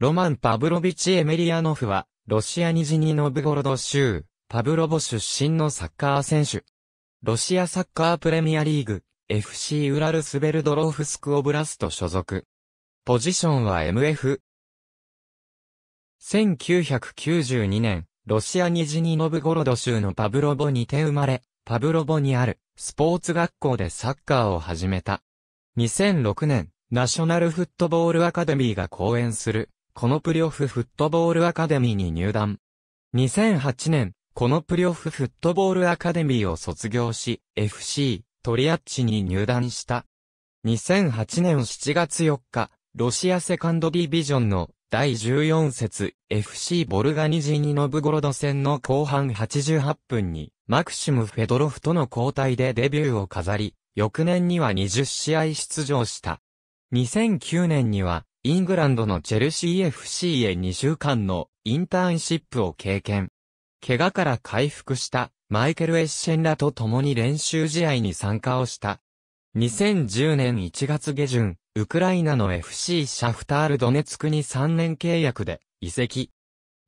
ロマン・パブロビチ・エメリアノフは、ロシアニジニノブゴロド州、パブロボ出身のサッカー選手。ロシアサッカープレミアリーグ、FC ウラルスベルドロフスクオブラスト所属。ポジションは MF。1992年、ロシアニジニノブゴロド州のパブロボにて生まれ、パブロボにあるスポーツ学校でサッカーを始めた。2006年、ナショナルフットボールアカデミーが講演するこのプリオフフットボールアカデミーに入団。2008年、このプリオフフットボールアカデミーを卒業し、FC、トリアッチに入団した。2008年7月4日、ロシアセカンドディビジョンの第14節 FC ボルガニジニノブゴロド戦の後半88分にマクシム・フェドロフとの交代でデビューを飾り、翌年には20試合出場した。2009年にはイングランドのチェルシー FC へ2週間のインターンシップを経験。怪我から回復したマイケル・エッシェンらと共に練習試合に参加をした。2010年1月下旬、ウクライナの FC シャフタール・ドネツクに3年契約で移籍。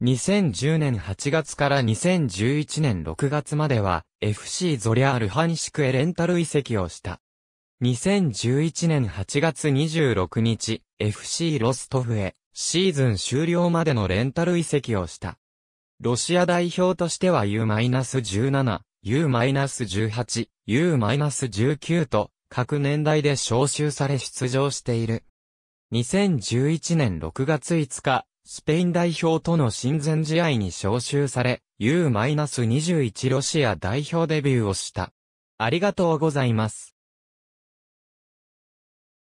2010年8月から2011年6月までは FC ゾリャールハニシクへレンタル移籍をした。2011年8月26日、FC ロストフへ、シーズン終了までのレンタル移籍をした。ロシア代表としては U-17、U-18、U-19 と、各年代で招集され出場している。2011年6月5日、スペイン代表との親善試合に招集され、U-21 ロシア代表デビューをした。ありがとうございます。